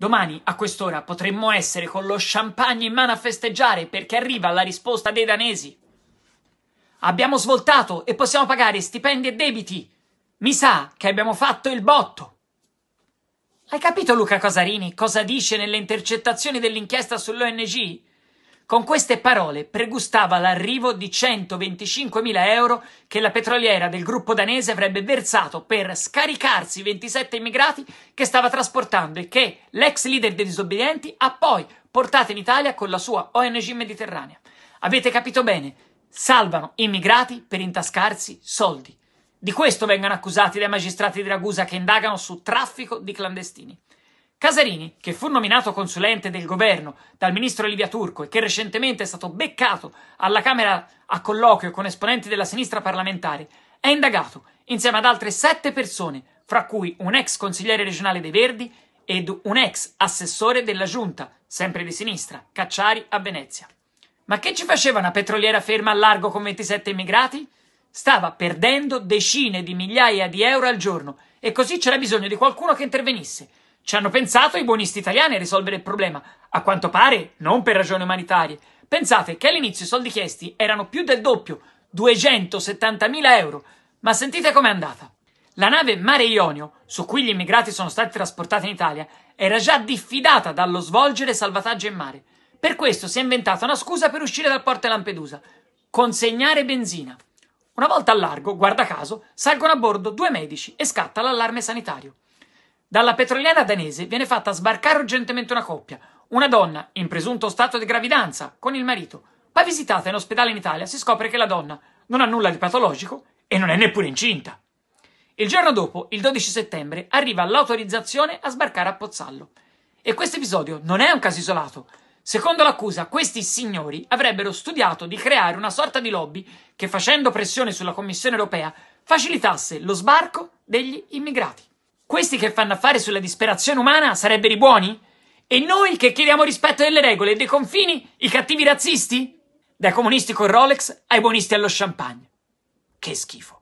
Domani a quest'ora potremmo essere con lo champagne in mano a festeggiare perché arriva la risposta dei danesi. Abbiamo svoltato e possiamo pagare stipendi e debiti. Mi sa che abbiamo fatto il botto. Hai capito Luca Casarini cosa dice nelle intercettazioni dell'inchiesta sull'ONG? Con queste parole pregustava l'arrivo di 125.000 euro che la petroliera del gruppo danese avrebbe versato per scaricarsi i 27 immigrati che stava trasportando e che l'ex leader dei disobbedienti ha poi portato in Italia con la sua ONG Mediterranea. Avete capito bene? Salvano immigrati per intascarsi soldi. Di questo vengono accusati dai magistrati di Ragusa che indagano su traffico di clandestini. Casarini, che fu nominato consulente del governo dal ministro Olivia Turco e che recentemente è stato beccato alla Camera a colloquio con esponenti della sinistra parlamentare, è indagato insieme ad altre sette persone, fra cui un ex consigliere regionale dei Verdi ed un ex assessore della giunta, sempre di sinistra, Cacciari a Venezia. Ma che ci faceva una petroliera ferma a largo con 27 immigrati? Stava perdendo decine di migliaia di euro al giorno e così c'era bisogno di qualcuno che intervenisse ci hanno pensato i buonisti italiani a risolvere il problema, a quanto pare non per ragioni umanitarie. Pensate che all'inizio i soldi chiesti erano più del doppio, 270.000 euro. Ma sentite com'è andata. La nave Mare Ionio, su cui gli immigrati sono stati trasportati in Italia, era già diffidata dallo svolgere salvataggio in mare. Per questo si è inventata una scusa per uscire dal porto Lampedusa: consegnare benzina. Una volta al largo, guarda caso, salgono a bordo due medici e scatta l'allarme sanitario. Dalla petroliera danese viene fatta sbarcare urgentemente una coppia, una donna in presunto stato di gravidanza con il marito. Poi visitata in ospedale in Italia si scopre che la donna non ha nulla di patologico e non è neppure incinta. Il giorno dopo, il 12 settembre, arriva l'autorizzazione a sbarcare a Pozzallo. E questo episodio non è un caso isolato. Secondo l'accusa, questi signori avrebbero studiato di creare una sorta di lobby che, facendo pressione sulla Commissione europea, facilitasse lo sbarco degli immigrati questi che fanno affare sulla disperazione umana sarebbero i buoni? E noi che chiediamo rispetto delle regole e dei confini, i cattivi razzisti? Dai comunisti con Rolex ai buonisti allo champagne. Che schifo.